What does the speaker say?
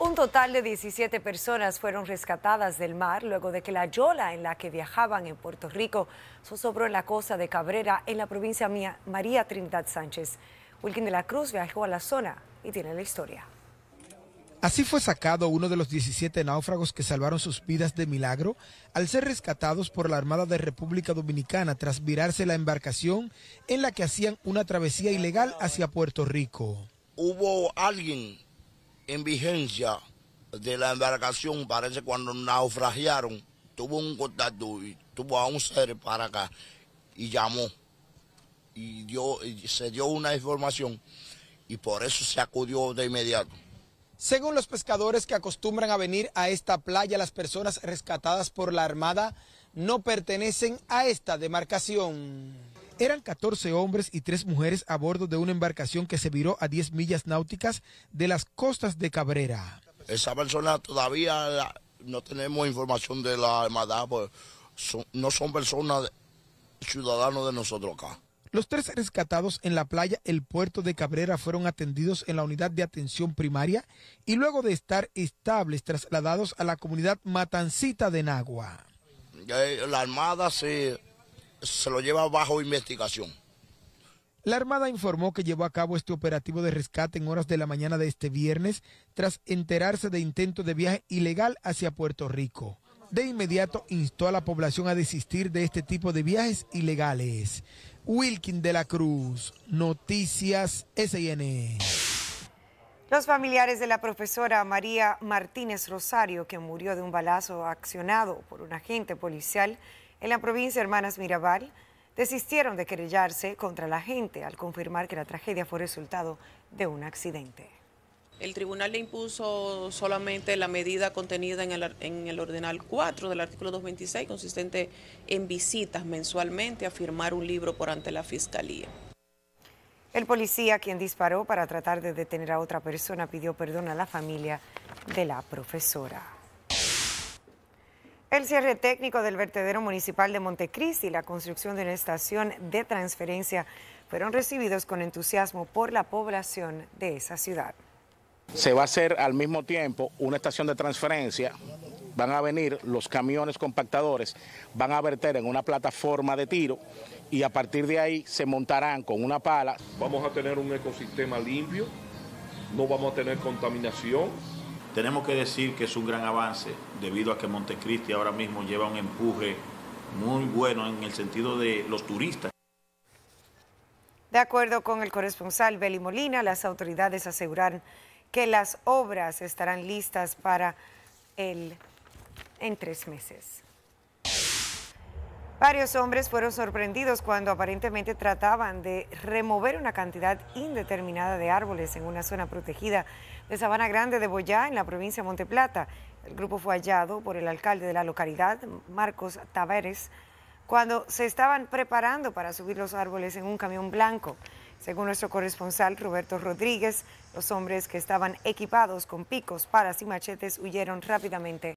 Un total de 17 personas fueron rescatadas del mar luego de que la yola en la que viajaban en Puerto Rico zozobró en la costa de Cabrera, en la provincia mía, María Trinidad Sánchez. Wilkin de la Cruz viajó a la zona y tiene la historia. Así fue sacado uno de los 17 náufragos que salvaron sus vidas de milagro al ser rescatados por la Armada de República Dominicana tras virarse la embarcación en la que hacían una travesía ilegal hacia Puerto Rico. Hubo alguien en vigencia de la embarcación, parece cuando naufragiaron, tuvo un contacto y tuvo a un ser para acá y llamó y, se dio una información y por eso se acudió de inmediato. Según los pescadores que acostumbran a venir a esta playa, las personas rescatadas por la Armada no pertenecen a esta demarcación. Eran 14 hombres y 3 mujeres a bordo de una embarcación que se viró a 10 millas náuticas de las costas de Cabrera. Esa persona todavía no tenemos información de la Armada, pues no son personas ciudadanos de nosotros acá. Los tres rescatados en la playa El Puerto de Cabrera fueron atendidos en la unidad de atención primaria y luego de estar estables trasladados a la comunidad Matancita de Nagua. Eh, la Armada se... Sí se lo lleva bajo investigación. La Armada informó que llevó a cabo este operativo de rescate en horas de la mañana de este viernes tras enterarse de intento de viaje ilegal hacia Puerto Rico. De inmediato instó a la población a desistir de este tipo de viajes ilegales. Wilkin de la Cruz, Noticias SN. Los familiares de la profesora María Martínez Rosario, que murió de un balazo accionado por un agente policial, en la provincia Hermanas Mirabal desistieron de querellarse contra la gente al confirmar que la tragedia fue resultado de un accidente. El tribunal le impuso solamente la medida contenida en el, en el, ordenal 4 del artículo 226, consistente en visitas mensualmente a firmar un libro por ante la fiscalía. El policía, quien disparó para tratar de detener a otra persona, pidió perdón a la familia de la profesora. El cierre técnico del vertedero municipal de Montecristi y la construcción de una estación de transferencia fueron recibidos con entusiasmo por la población de esa ciudad. Se va a hacer al mismo tiempo una estación de transferencia van a venir los camiones compactadores, van a verter en una plataforma de tiro y a partir de ahí se montarán con una pala. Vamos a tener un ecosistema limpio, no vamos a tener contaminación, tenemos que decir que es un gran avance debido a que Montecristi ahora mismo lleva un empuje muy bueno en el sentido de los turistas. De acuerdo con el corresponsal Beli Molina, las autoridades aseguran que las obras estarán listas para él en tres meses. Varios hombres fueron sorprendidos cuando aparentemente trataban de remover una cantidad indeterminada de árboles en una zona protegida de Sabana Grande de Boyá, en la provincia de Monteplata. El grupo fue hallado por el alcalde de la localidad, Marcos Taveres, cuando se estaban preparando para subir los árboles en un camión blanco. Según nuestro corresponsal Roberto Rodríguez, los hombres que estaban equipados con picos, paras y machetes huyeron rápidamente